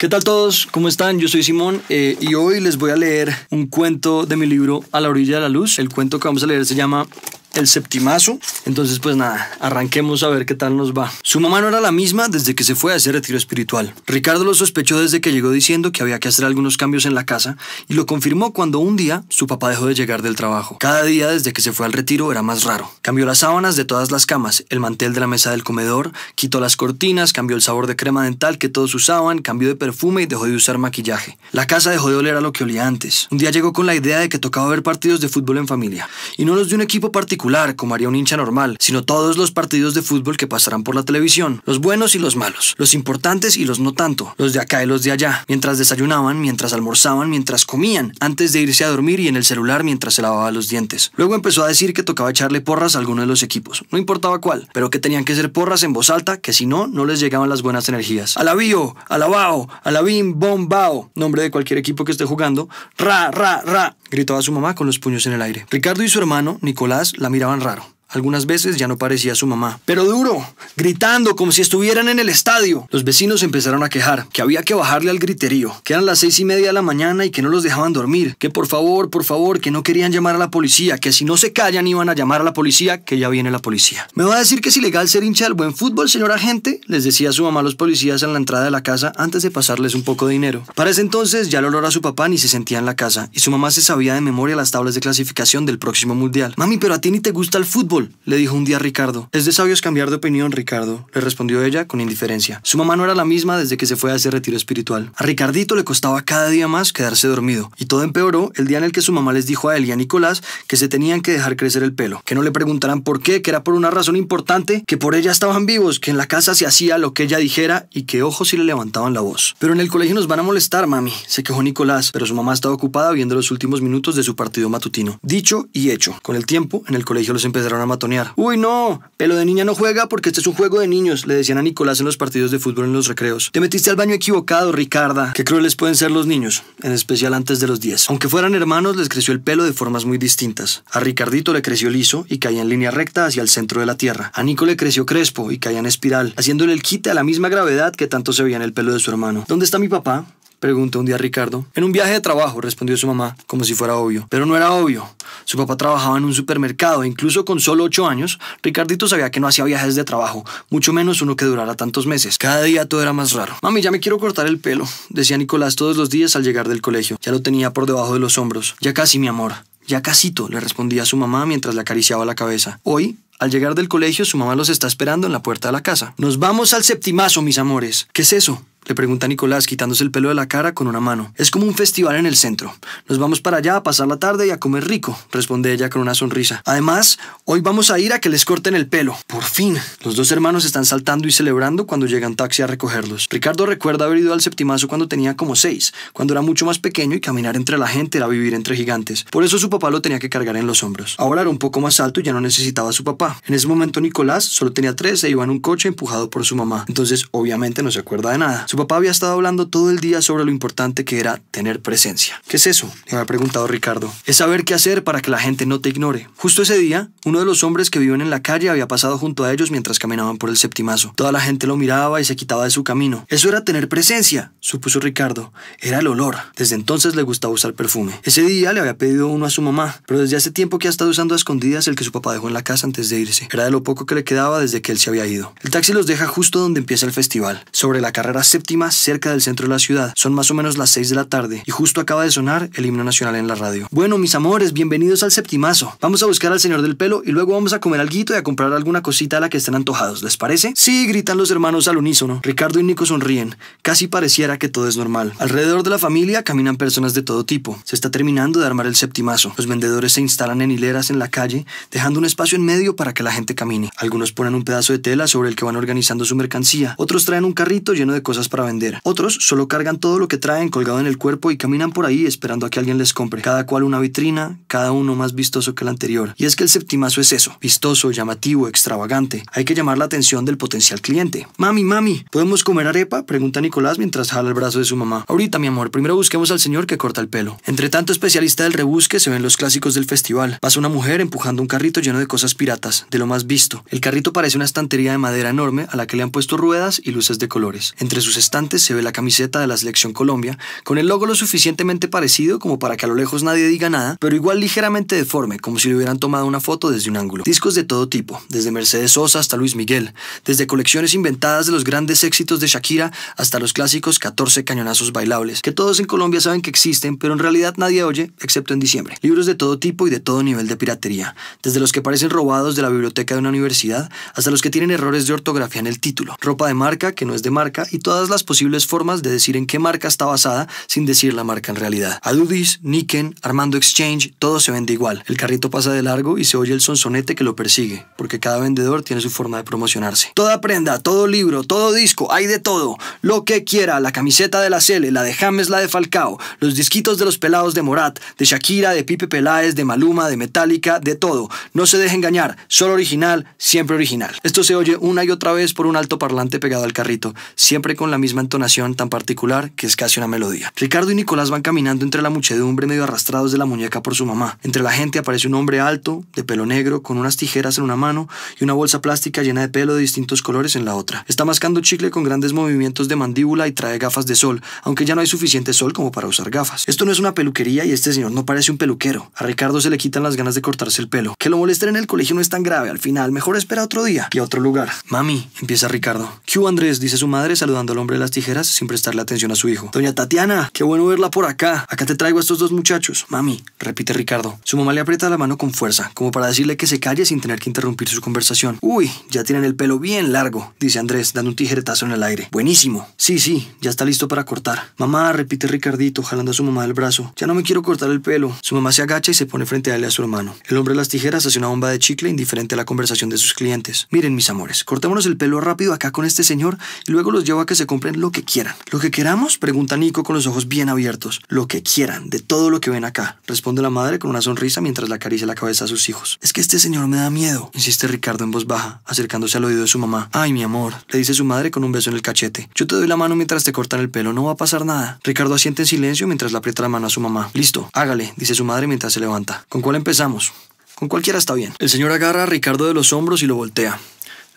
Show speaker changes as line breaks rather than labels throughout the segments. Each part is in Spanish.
¿Qué tal todos? ¿Cómo están? Yo soy Simón eh, y hoy les voy a leer un cuento de mi libro A la orilla de la luz. El cuento que vamos a leer se llama el septimazo. Entonces, pues nada, arranquemos a ver qué tal nos va. Su mamá no era la misma desde que se fue a ese retiro espiritual. Ricardo lo sospechó desde que llegó diciendo que había que hacer algunos cambios en la casa y lo confirmó cuando un día su papá dejó de llegar del trabajo. Cada día desde que se fue al retiro era más raro. Cambió las sábanas de todas las camas, el mantel de la mesa del comedor, quitó las cortinas, cambió el sabor de crema dental que todos usaban, cambió de perfume y dejó de usar maquillaje. La casa dejó de oler a lo que olía antes. Un día llegó con la idea de que tocaba ver partidos de fútbol en familia y no los de un equipo particular como haría un hincha normal, sino todos los partidos de fútbol que pasarán por la televisión, los buenos y los malos, los importantes y los no tanto, los de acá y los de allá, mientras desayunaban, mientras almorzaban, mientras comían, antes de irse a dormir y en el celular mientras se lavaba los dientes. Luego empezó a decir que tocaba echarle porras a alguno de los equipos, no importaba cuál, pero que tenían que ser porras en voz alta, que si no, no les llegaban las buenas energías. Alabío, alabao, alabim, bombao, nombre de cualquier equipo que esté jugando, ra, ra, ra, gritaba su mamá con los puños en el aire. Ricardo y su hermano, Nicolás, la miraban raro. Algunas veces ya no parecía su mamá. Pero duro, gritando como si estuvieran en el estadio. Los vecinos empezaron a quejar, que había que bajarle al griterío, que eran las seis y media de la mañana y que no los dejaban dormir, que por favor, por favor, que no querían llamar a la policía, que si no se callan iban a llamar a la policía, que ya viene la policía. ¿Me va a decir que es ilegal ser hincha del buen fútbol, señor agente? Les decía su mamá a los policías en la entrada de la casa antes de pasarles un poco de dinero. Para ese entonces ya el olor a su papá ni se sentía en la casa y su mamá se sabía de memoria las tablas de clasificación del próximo mundial. Mami, pero a ti ni te gusta el fútbol le dijo un día Ricardo. Es de sabios cambiar de opinión, Ricardo, le respondió ella con indiferencia. Su mamá no era la misma desde que se fue a ese retiro espiritual. A Ricardito le costaba cada día más quedarse dormido, y todo empeoró el día en el que su mamá les dijo a él y a Nicolás que se tenían que dejar crecer el pelo, que no le preguntaran por qué, que era por una razón importante, que por ella estaban vivos, que en la casa se hacía lo que ella dijera y que ojos si le levantaban la voz. Pero en el colegio nos van a molestar, mami, se quejó Nicolás, pero su mamá estaba ocupada viendo los últimos minutos de su partido matutino. Dicho y hecho, con el tiempo, en el colegio los empezaron a matonear. Uy, no, pelo de niña no juega porque este es un juego de niños, le decían a Nicolás en los partidos de fútbol en los recreos. Te metiste al baño equivocado, Ricarda. Qué crueles pueden ser los niños, en especial antes de los 10. Aunque fueran hermanos, les creció el pelo de formas muy distintas. A Ricardito le creció liso y caía en línea recta hacia el centro de la tierra. A Nico le creció crespo y caía en espiral, haciéndole el quite a la misma gravedad que tanto se veía en el pelo de su hermano. ¿Dónde está mi papá? Pregunta un día Ricardo. En un viaje de trabajo, respondió su mamá, como si fuera obvio. Pero no era obvio. Su papá trabajaba en un supermercado e incluso con solo ocho años, Ricardito sabía que no hacía viajes de trabajo, mucho menos uno que durara tantos meses. Cada día todo era más raro. Mami, ya me quiero cortar el pelo, decía Nicolás todos los días al llegar del colegio. Ya lo tenía por debajo de los hombros. Ya casi, mi amor. Ya casito, le respondía su mamá mientras le acariciaba la cabeza. Hoy, al llegar del colegio, su mamá los está esperando en la puerta de la casa. Nos vamos al septimazo, mis amores. ¿Qué es eso? Le pregunta Nicolás quitándose el pelo de la cara con una mano. Es como un festival en el centro. Nos vamos para allá a pasar la tarde y a comer rico, responde ella con una sonrisa. Además, hoy vamos a ir a que les corten el pelo. Por fin. Los dos hermanos están saltando y celebrando cuando llegan taxi a recogerlos. Ricardo recuerda haber ido al septimazo cuando tenía como seis, cuando era mucho más pequeño y caminar entre la gente era vivir entre gigantes. Por eso su papá lo tenía que cargar en los hombros. Ahora era un poco más alto y ya no necesitaba a su papá. En ese momento Nicolás solo tenía tres e iba en un coche empujado por su mamá. Entonces, obviamente no se acuerda de nada. Su papá había estado hablando todo el día sobre lo importante que era tener presencia. ¿Qué es eso? Le había preguntado Ricardo. Es saber qué hacer para que la gente no te ignore. Justo ese día, uno de los hombres que viven en la calle había pasado junto a ellos mientras caminaban por el septimazo. Toda la gente lo miraba y se quitaba de su camino. Eso era tener presencia, supuso Ricardo. Era el olor. Desde entonces le gustaba usar perfume. Ese día le había pedido uno a su mamá, pero desde hace tiempo que ha estado usando a escondidas el que su papá dejó en la casa antes de irse. Era de lo poco que le quedaba desde que él se había ido. El taxi los deja justo donde empieza el festival, sobre la carrera séptima cerca del centro de la ciudad. Son más o menos las 6 de la tarde y justo acaba de sonar el himno nacional en la radio. Bueno, mis amores, bienvenidos al septimazo. Vamos a buscar al señor del pelo y luego vamos a comer alguito y a comprar alguna cosita a la que estén antojados, ¿les parece? Sí, gritan los hermanos al unísono. Ricardo y Nico sonríen. Casi pareciera que todo es normal. Alrededor de la familia caminan personas de todo tipo. Se está terminando de armar el septimazo. Los vendedores se instalan en hileras en la calle, dejando un espacio en medio para que la gente camine. Algunos ponen un pedazo de tela sobre el que van organizando su mercancía. Otros traen un carrito lleno de cosas para vender. Otros solo cargan todo lo que traen colgado en el cuerpo y caminan por ahí esperando a que alguien les compre. Cada cual una vitrina, cada uno más vistoso que el anterior. Y es que el septimazo es eso, vistoso, llamativo, extravagante. Hay que llamar la atención del potencial cliente. Mami, mami, ¿podemos comer arepa? Pregunta Nicolás mientras jala el brazo de su mamá. Ahorita, mi amor, primero busquemos al señor que corta el pelo. Entre tanto especialista del rebusque se ven los clásicos del festival. Pasa una mujer empujando un carrito lleno de cosas piratas, de lo más visto. El carrito parece una estantería de madera enorme a la que le han puesto ruedas y luces de colores. Entre sus se ve la camiseta de la Selección Colombia, con el logo lo suficientemente parecido como para que a lo lejos nadie diga nada, pero igual ligeramente deforme, como si le hubieran tomado una foto desde un ángulo. Discos de todo tipo, desde Mercedes Sosa hasta Luis Miguel, desde colecciones inventadas de los grandes éxitos de Shakira hasta los clásicos 14 cañonazos bailables, que todos en Colombia saben que existen, pero en realidad nadie oye, excepto en diciembre. Libros de todo tipo y de todo nivel de piratería, desde los que parecen robados de la biblioteca de una universidad hasta los que tienen errores de ortografía en el título, ropa de marca que no es de marca y todas las posibles formas de decir en qué marca está basada sin decir la marca en realidad. Adudis, Niken, Armando Exchange, todo se vende igual. El carrito pasa de largo y se oye el sonsonete que lo persigue, porque cada vendedor tiene su forma de promocionarse. Toda prenda, todo libro, todo disco, hay de todo. Lo que quiera, la camiseta de la Cele, la de James, la de Falcao, los disquitos de los pelados de Morat, de Shakira, de Pipe Peláez, de Maluma, de Metallica, de todo. No se deje engañar, solo original, siempre original. Esto se oye una y otra vez por un alto parlante pegado al carrito, siempre con la misma entonación tan particular que es casi una melodía. Ricardo y Nicolás van caminando entre la muchedumbre medio arrastrados de la muñeca por su mamá. Entre la gente aparece un hombre alto, de pelo negro, con unas tijeras en una mano y una bolsa plástica llena de pelo de distintos colores en la otra. Está mascando chicle con grandes movimientos de mandíbula y trae gafas de sol, aunque ya no hay suficiente sol como para usar gafas. Esto no es una peluquería y este señor no parece un peluquero. A Ricardo se le quitan las ganas de cortarse el pelo. Que lo molesten en el colegio no es tan grave, al final mejor espera otro día y a otro lugar. Mami, empieza Ricardo. ¿Qué Andrés? dice su madre saludando al hombre de las tijeras sin prestarle atención a su hijo. Doña Tatiana, qué bueno verla por acá. Acá te traigo a estos dos muchachos. Mami, repite Ricardo. Su mamá le aprieta la mano con fuerza, como para decirle que se calle sin tener que interrumpir su conversación. Uy, ya tienen el pelo bien largo, dice Andrés, dando un tijeretazo en el aire. Buenísimo. Sí, sí, ya está listo para cortar. Mamá, repite Ricardito, jalando a su mamá del brazo. Ya no me quiero cortar el pelo. Su mamá se agacha y se pone frente a él y a su hermano. El hombre de las tijeras hace una bomba de chicle indiferente a la conversación de sus clientes. Miren, mis amores, cortémonos el pelo rápido acá con este señor y luego los llevo a que se lo que quieran. Lo que queramos, pregunta Nico con los ojos bien abiertos. Lo que quieran, de todo lo que ven acá, responde la madre con una sonrisa mientras le acaricia la cabeza a sus hijos. Es que este señor me da miedo, insiste Ricardo en voz baja, acercándose al oído de su mamá. Ay, mi amor, le dice su madre con un beso en el cachete. Yo te doy la mano mientras te cortan el pelo, no va a pasar nada. Ricardo asiente en silencio mientras le aprieta la mano a su mamá. Listo, hágale, dice su madre mientras se levanta. ¿Con cuál empezamos? Con cualquiera está bien. El señor agarra a Ricardo de los hombros y lo voltea.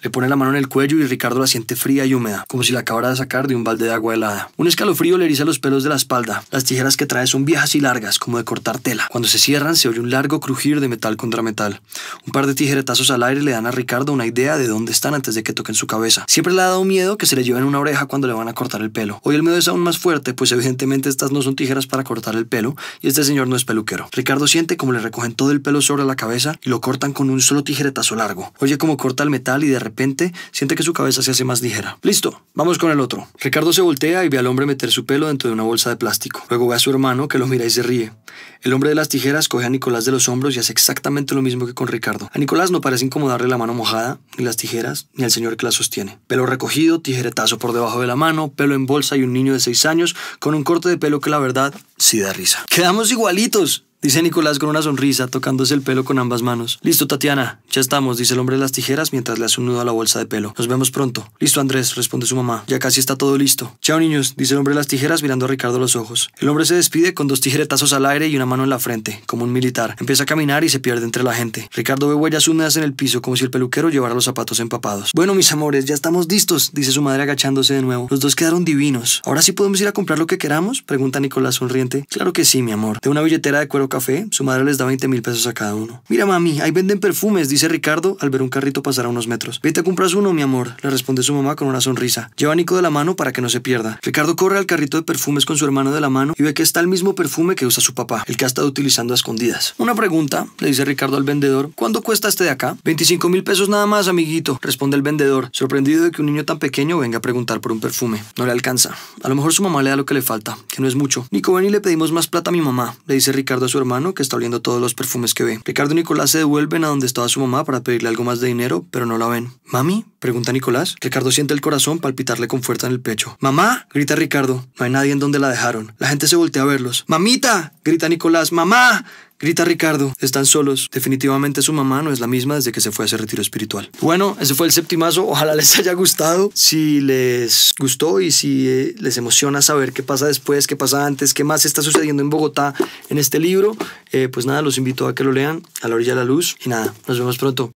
Le pone la mano en el cuello y Ricardo la siente fría y húmeda, como si la acabara de sacar de un balde de agua helada. Un escalofrío le eriza los pelos de la espalda. Las tijeras que trae son viejas y largas, como de cortar tela. Cuando se cierran, se oye un largo crujir de metal contra metal. Un par de tijeretazos al aire le dan a Ricardo una idea de dónde están antes de que toquen su cabeza. Siempre le ha dado miedo que se le lleven una oreja cuando le van a cortar el pelo. Hoy el miedo es aún más fuerte, pues evidentemente estas no son tijeras para cortar el pelo y este señor no es peluquero. Ricardo siente como le recogen todo el pelo sobre la cabeza y lo cortan con un solo tijeretazo largo. Oye como corta el metal y de repente siente que su cabeza se hace más ligera. Listo, vamos con el otro. Ricardo se voltea y ve al hombre meter su pelo dentro de una bolsa de plástico. Luego ve a su hermano que lo mira y se ríe. El hombre de las tijeras coge a Nicolás de los hombros y hace exactamente lo mismo que con Ricardo. A Nicolás no parece incomodarle la mano mojada, ni las tijeras, ni al señor que la sostiene. Pelo recogido, tijeretazo por debajo de la mano, pelo en bolsa y un niño de 6 años con un corte de pelo que la verdad sí da risa. Quedamos igualitos dice Nicolás con una sonrisa, tocándose el pelo con ambas manos. Listo, Tatiana, ya estamos, dice el hombre de las tijeras mientras le hace un nudo a la bolsa de pelo. Nos vemos pronto. Listo, Andrés, responde su mamá. Ya casi está todo listo. Chao, niños, dice el hombre de las tijeras mirando a Ricardo los ojos. El hombre se despide con dos tijeretazos al aire y una mano en la frente, como un militar. Empieza a caminar y se pierde entre la gente. Ricardo ve huellas húmedas en el piso, como si el peluquero llevara los zapatos empapados. Bueno, mis amores, ya estamos listos, dice su madre agachándose de nuevo. Los dos quedaron divinos. ¿Ahora sí podemos ir a comprar lo que queramos? pregunta Nicolás sonriente. Claro que sí, mi amor. De una billetera de cuero café, su madre les da 20 mil pesos a cada uno. Mira, mami, ahí venden perfumes, dice Ricardo al ver un carrito pasar a unos metros. Vete a compras uno, mi amor, le responde su mamá con una sonrisa. Lleva a Nico de la mano para que no se pierda. Ricardo corre al carrito de perfumes con su hermano de la mano y ve que está el mismo perfume que usa su papá, el que ha estado utilizando a escondidas. Una pregunta, le dice Ricardo al vendedor, ¿cuánto cuesta este de acá? 25 mil pesos nada más, amiguito, responde el vendedor, sorprendido de que un niño tan pequeño venga a preguntar por un perfume. No le alcanza. A lo mejor su mamá le da lo que le falta, que no es mucho. Nico, ven y le pedimos más plata a mi mamá, le dice Ricardo a su hermano, que está oliendo todos los perfumes que ve. Ricardo y Nicolás se devuelven a donde estaba su mamá para pedirle algo más de dinero, pero no la ven. ¿Mami? pregunta Nicolás. Ricardo siente el corazón palpitarle con fuerza en el pecho. ¡Mamá! grita Ricardo. No hay nadie en donde la dejaron. La gente se voltea a verlos. ¡Mamita! grita Nicolás. ¡Mamá! Grita Ricardo, están solos. Definitivamente su mamá no es la misma desde que se fue a ese retiro espiritual. Bueno, ese fue el septimazo. Ojalá les haya gustado. Si les gustó y si eh, les emociona saber qué pasa después, qué pasa antes, qué más está sucediendo en Bogotá en este libro, eh, pues nada, los invito a que lo lean a la orilla de la luz. Y nada, nos vemos pronto.